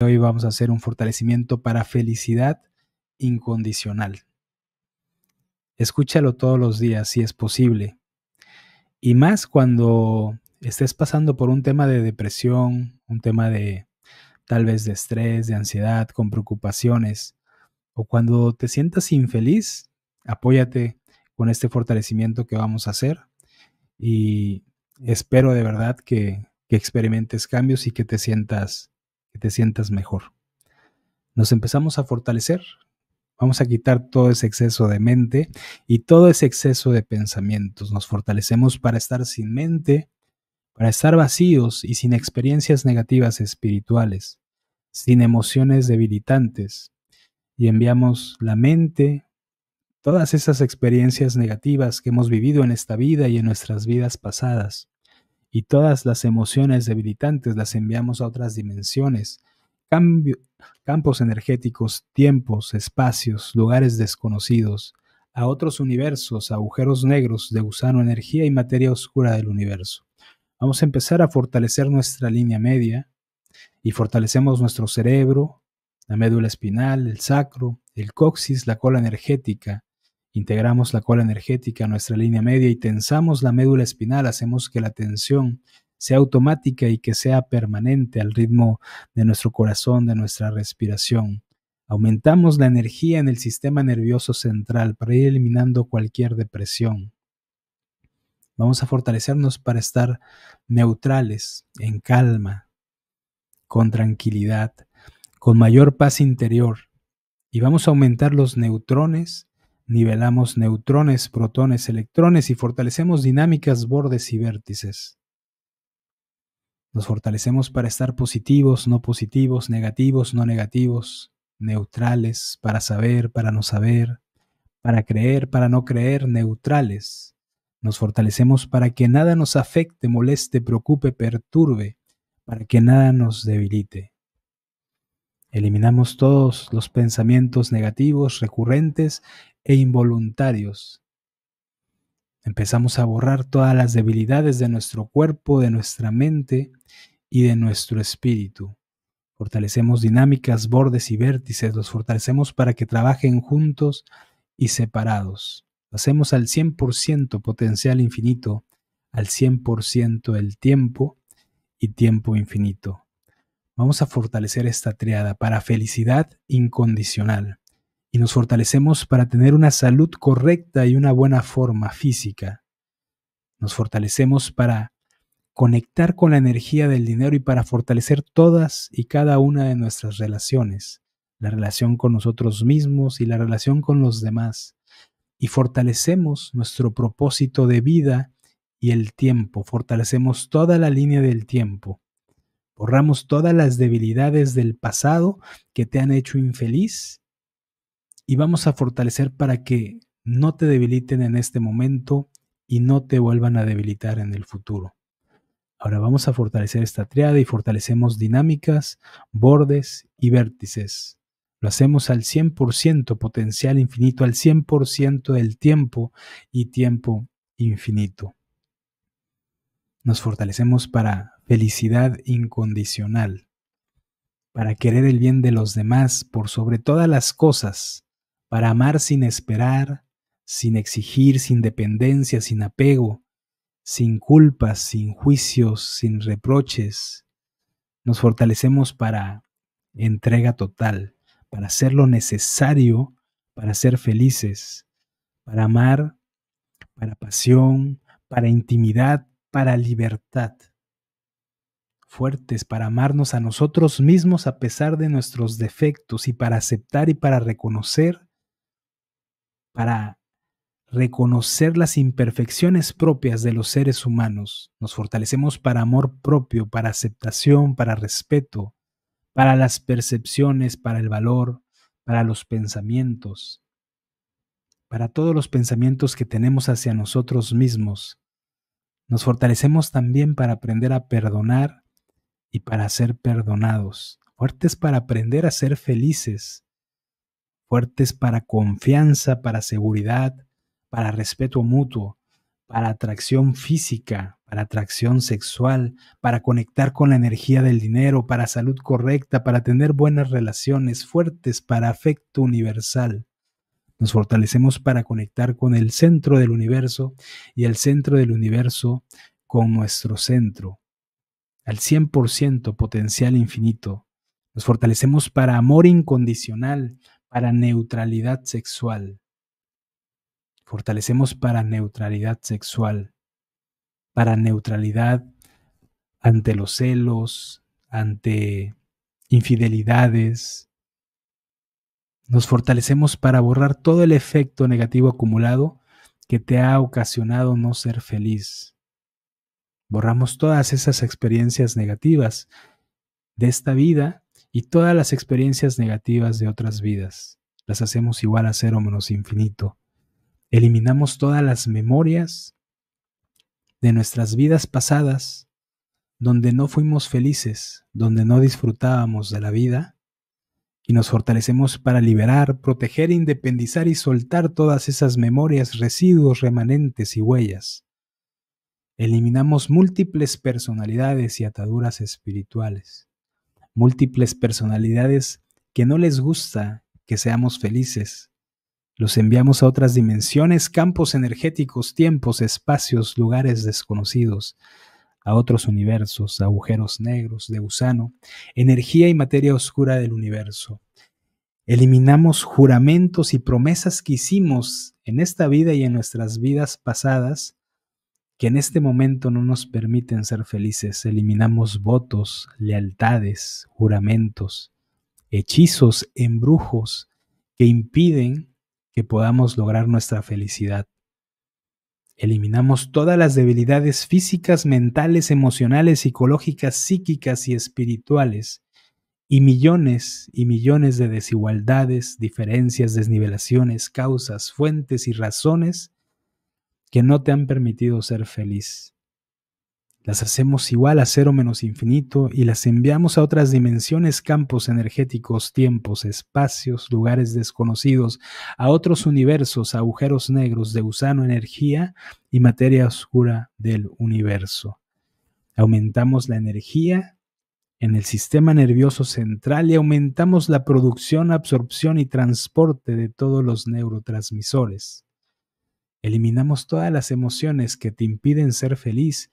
Hoy vamos a hacer un fortalecimiento para felicidad incondicional. Escúchalo todos los días si es posible. Y más cuando estés pasando por un tema de depresión, un tema de tal vez de estrés, de ansiedad, con preocupaciones, o cuando te sientas infeliz, apóyate con este fortalecimiento que vamos a hacer. Y espero de verdad que, experimentes cambios y que te sientas que te sientas mejor. Nos empezamos a fortalecer, Vamos a quitar todo ese exceso de mente y todo ese exceso de pensamientos. Nos fortalecemos para estar sin mente, para estar vacíos y sin experiencias negativas espirituales, sin emociones debilitantes. Y enviamos la mente, todas esas experiencias negativas que hemos vivido en esta vida y en nuestras vidas pasadas, y todas las emociones debilitantes las enviamos a otras dimensiones, campos energéticos, tiempos, espacios, lugares desconocidos, a otros universos, agujeros negros de gusano, energía y materia oscura del universo. Vamos a empezar a fortalecer nuestra línea media y fortalecemos nuestro cerebro, la médula espinal, el sacro, el coxis, la cola energética, Integramos la cola energética a nuestra línea media y tensamos la médula espinal, hacemos que la tensión sea automática y que sea permanente al ritmo de nuestro corazón, de nuestra respiración. Aumentamos la energía en el sistema nervioso central para ir eliminando cualquier depresión. Vamos a fortalecernos para estar neutrales, en calma, con tranquilidad, con mayor paz interior. Y vamos a aumentar los neutrones nivelamos neutrones, protones, electrones y fortalecemos dinámicas, bordes y vértices. Nos fortalecemos para estar positivos, no positivos, negativos, no negativos, neutrales, para saber, para no saber, para creer, para no creer, neutrales. Nos fortalecemos para que nada nos afecte, moleste, preocupe, perturbe, para que nada nos debilite. Eliminamos todos los pensamientos negativos, recurrentes e involuntarios. Empezamos a borrar todas las debilidades de nuestro cuerpo, de nuestra mente y de nuestro espíritu. Fortalecemos dinámicas, bordes y vértices, los fortalecemos para que trabajen juntos y separados. hacemos al 100% potencial infinito, al 100% el tiempo y tiempo infinito. Vamos a fortalecer esta triada para felicidad incondicional. Y nos fortalecemos para tener una salud correcta y una buena forma física. Nos fortalecemos para conectar con la energía del dinero y para fortalecer todas y cada una de nuestras relaciones, la relación con nosotros mismos y la relación con los demás. Y fortalecemos nuestro propósito de vida y el tiempo, fortalecemos toda la línea del tiempo Borramos todas las debilidades del pasado que te han hecho infeliz y vamos a fortalecer para que no te debiliten en este momento y no te vuelvan a debilitar en el futuro. Ahora vamos a fortalecer esta triada y fortalecemos dinámicas, bordes y vértices. Lo hacemos al 100%, potencial infinito, al 100% del tiempo y tiempo infinito. Nos fortalecemos para felicidad incondicional, para querer el bien de los demás por sobre todas las cosas, para amar sin esperar, sin exigir, sin dependencia, sin apego, sin culpas, sin juicios, sin reproches. Nos fortalecemos para entrega total, para hacer lo necesario para ser felices, para amar, para pasión, para intimidad, para libertad fuertes para amarnos a nosotros mismos a pesar de nuestros defectos y para aceptar y para reconocer, para reconocer las imperfecciones propias de los seres humanos. Nos fortalecemos para amor propio, para aceptación, para respeto, para las percepciones, para el valor, para los pensamientos, para todos los pensamientos que tenemos hacia nosotros mismos. Nos fortalecemos también para aprender a perdonar y para ser perdonados, fuertes para aprender a ser felices, fuertes para confianza, para seguridad, para respeto mutuo, para atracción física, para atracción sexual, para conectar con la energía del dinero, para salud correcta, para tener buenas relaciones, fuertes para afecto universal. Nos fortalecemos para conectar con el centro del universo y el centro del universo con nuestro centro, al 100% potencial infinito. Nos fortalecemos para amor incondicional, para neutralidad sexual. Fortalecemos para neutralidad sexual, para neutralidad ante los celos, ante infidelidades. Nos fortalecemos para borrar todo el efecto negativo acumulado que te ha ocasionado no ser feliz. Borramos todas esas experiencias negativas de esta vida y todas las experiencias negativas de otras vidas. Las hacemos igual a cero menos infinito. Eliminamos todas las memorias de nuestras vidas pasadas donde no fuimos felices, donde no disfrutábamos de la vida, y nos fortalecemos para liberar, proteger, independizar y soltar todas esas memorias, residuos, remanentes y huellas eliminamos múltiples personalidades y ataduras espirituales, múltiples personalidades que no les gusta que seamos felices. Los enviamos a otras dimensiones, campos energéticos, tiempos, espacios, lugares desconocidos, a otros universos, agujeros negros de gusano, energía y materia oscura del universo. Eliminamos juramentos y promesas que hicimos en esta vida y en nuestras vidas pasadas que en este momento no nos permiten ser felices. Eliminamos votos, lealtades, juramentos, hechizos, embrujos que impiden que podamos lograr nuestra felicidad. Eliminamos todas las debilidades físicas, mentales, emocionales, psicológicas, psíquicas y espirituales, y millones y millones de desigualdades, diferencias, desnivelaciones, causas, fuentes y razones que no te han permitido ser feliz. Las hacemos igual a cero menos infinito y las enviamos a otras dimensiones, campos energéticos, tiempos, espacios, lugares desconocidos, a otros universos, agujeros negros de gusano, energía y materia oscura del universo. Aumentamos la energía en el sistema nervioso central y aumentamos la producción, absorción y transporte de todos los neurotransmisores. Eliminamos todas las emociones que te impiden ser feliz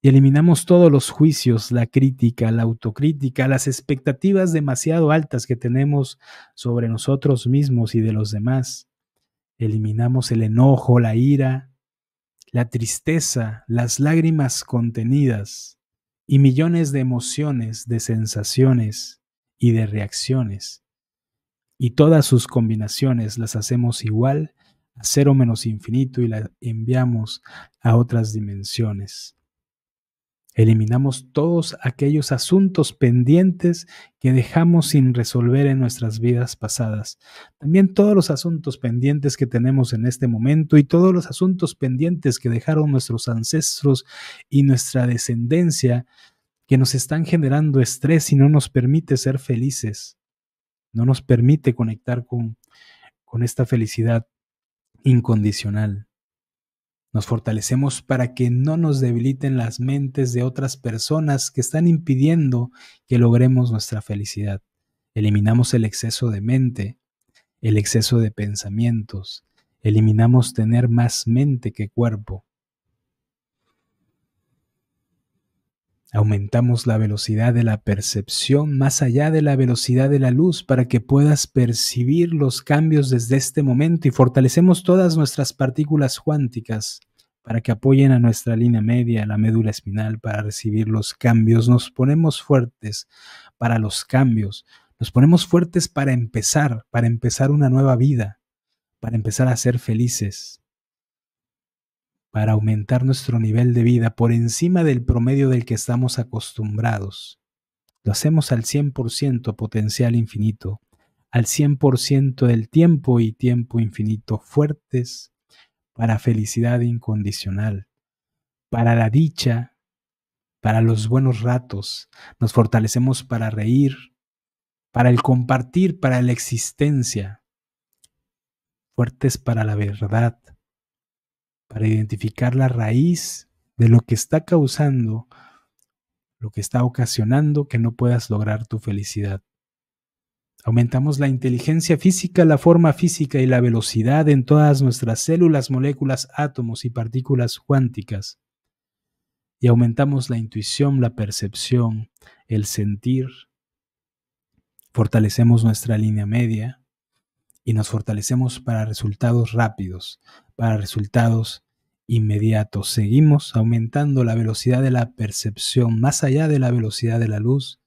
y eliminamos todos los juicios, la crítica, la autocrítica, las expectativas demasiado altas que tenemos sobre nosotros mismos y de los demás. Eliminamos el enojo, la ira, la tristeza, las lágrimas contenidas y millones de emociones, de sensaciones y de reacciones. Y todas sus combinaciones las hacemos igual cero menos infinito y la enviamos a otras dimensiones. Eliminamos todos aquellos asuntos pendientes que dejamos sin resolver en nuestras vidas pasadas. También todos los asuntos pendientes que tenemos en este momento y todos los asuntos pendientes que dejaron nuestros ancestros y nuestra descendencia que nos están generando estrés y no nos permite ser felices. No nos permite conectar con, con esta felicidad incondicional. Nos fortalecemos para que no nos debiliten las mentes de otras personas que están impidiendo que logremos nuestra felicidad. Eliminamos el exceso de mente, el exceso de pensamientos. Eliminamos tener más mente que cuerpo. Aumentamos la velocidad de la percepción más allá de la velocidad de la luz para que puedas percibir los cambios desde este momento y fortalecemos todas nuestras partículas cuánticas para que apoyen a nuestra línea media, la médula espinal, para recibir los cambios. Nos ponemos fuertes para los cambios. Nos ponemos fuertes para empezar, para empezar una nueva vida, para empezar a ser felices para aumentar nuestro nivel de vida por encima del promedio del que estamos acostumbrados. Lo hacemos al 100% potencial infinito, al 100% del tiempo y tiempo infinito fuertes para felicidad incondicional, para la dicha, para los buenos ratos. Nos fortalecemos para reír, para el compartir, para la existencia, fuertes para la verdad, para identificar la raíz de lo que está causando, lo que está ocasionando que no puedas lograr tu felicidad. Aumentamos la inteligencia física, la forma física y la velocidad en todas nuestras células, moléculas, átomos y partículas cuánticas. Y aumentamos la intuición, la percepción, el sentir. Fortalecemos nuestra línea media y nos fortalecemos para resultados rápidos, para resultados inmediatos. Seguimos aumentando la velocidad de la percepción, más allá de la velocidad de la luz,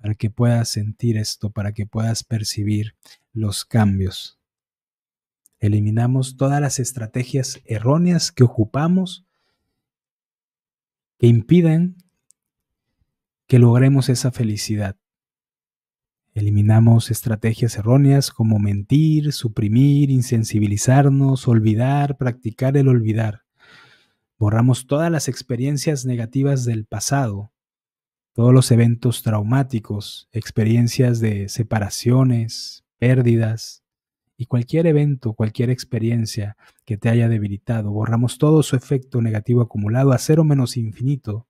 para que puedas sentir esto, para que puedas percibir los cambios. Eliminamos todas las estrategias erróneas que ocupamos que impiden que logremos esa felicidad. Eliminamos estrategias erróneas como mentir, suprimir, insensibilizarnos, olvidar, practicar el olvidar. Borramos todas las experiencias negativas del pasado, todos los eventos traumáticos, experiencias de separaciones, pérdidas y cualquier evento, cualquier experiencia que te haya debilitado. Borramos todo su efecto negativo acumulado a cero menos infinito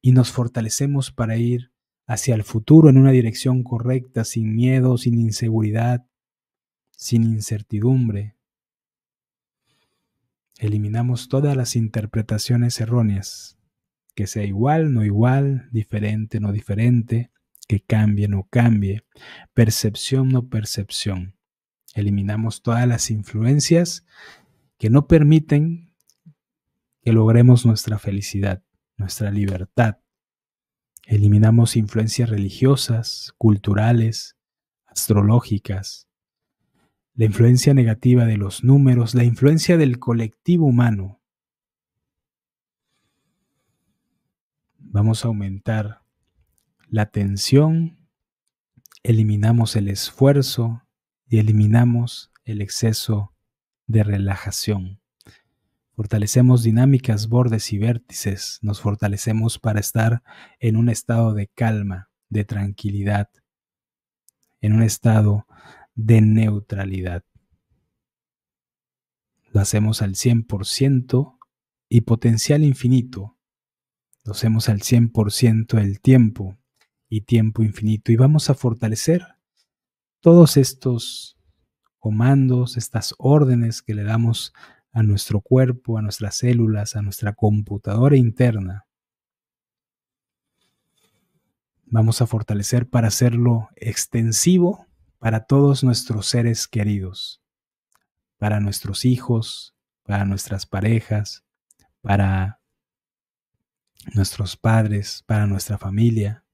y nos fortalecemos para ir hacia el futuro en una dirección correcta, sin miedo, sin inseguridad, sin incertidumbre. Eliminamos todas las interpretaciones erróneas, que sea igual, no igual, diferente, no diferente, que cambie, no cambie, percepción, no percepción. Eliminamos todas las influencias que no permiten que logremos nuestra felicidad, nuestra libertad, Eliminamos influencias religiosas, culturales, astrológicas, la influencia negativa de los números, la influencia del colectivo humano. Vamos a aumentar la tensión, eliminamos el esfuerzo y eliminamos el exceso de relajación. Fortalecemos dinámicas, bordes y vértices. Nos fortalecemos para estar en un estado de calma, de tranquilidad, en un estado de neutralidad. Lo hacemos al 100% y potencial infinito. Lo hacemos al 100% el tiempo y tiempo infinito. Y vamos a fortalecer todos estos comandos, estas órdenes que le damos a nuestro cuerpo, a nuestras células, a nuestra computadora interna. Vamos a fortalecer para hacerlo extensivo para todos nuestros seres queridos, para nuestros hijos, para nuestras parejas, para nuestros padres, para nuestra familia.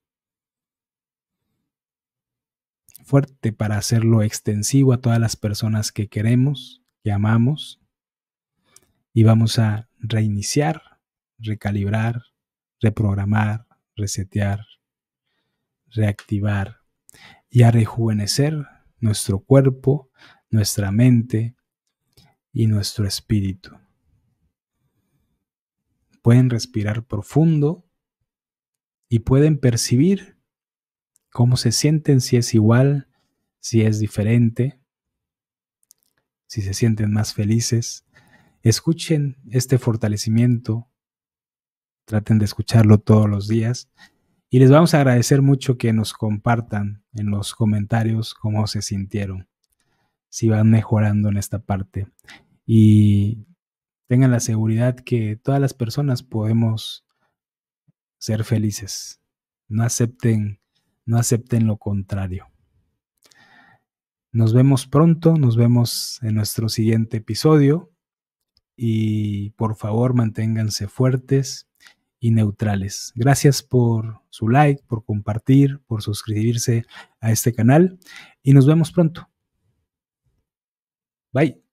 Fuerte para hacerlo extensivo a todas las personas que queremos, que amamos y vamos a reiniciar, recalibrar, reprogramar, resetear, reactivar y a rejuvenecer nuestro cuerpo, nuestra mente y nuestro espíritu. Pueden respirar profundo y pueden percibir cómo se sienten, si es igual, si es diferente, si se sienten más felices, Escuchen este fortalecimiento, traten de escucharlo todos los días y les vamos a agradecer mucho que nos compartan en los comentarios cómo se sintieron, si van mejorando en esta parte. Y tengan la seguridad que todas las personas podemos ser felices. No acepten, no acepten lo contrario. Nos vemos pronto, nos vemos en nuestro siguiente episodio y por favor manténganse fuertes y neutrales. Gracias por su like, por compartir, por suscribirse a este canal y nos vemos pronto. Bye.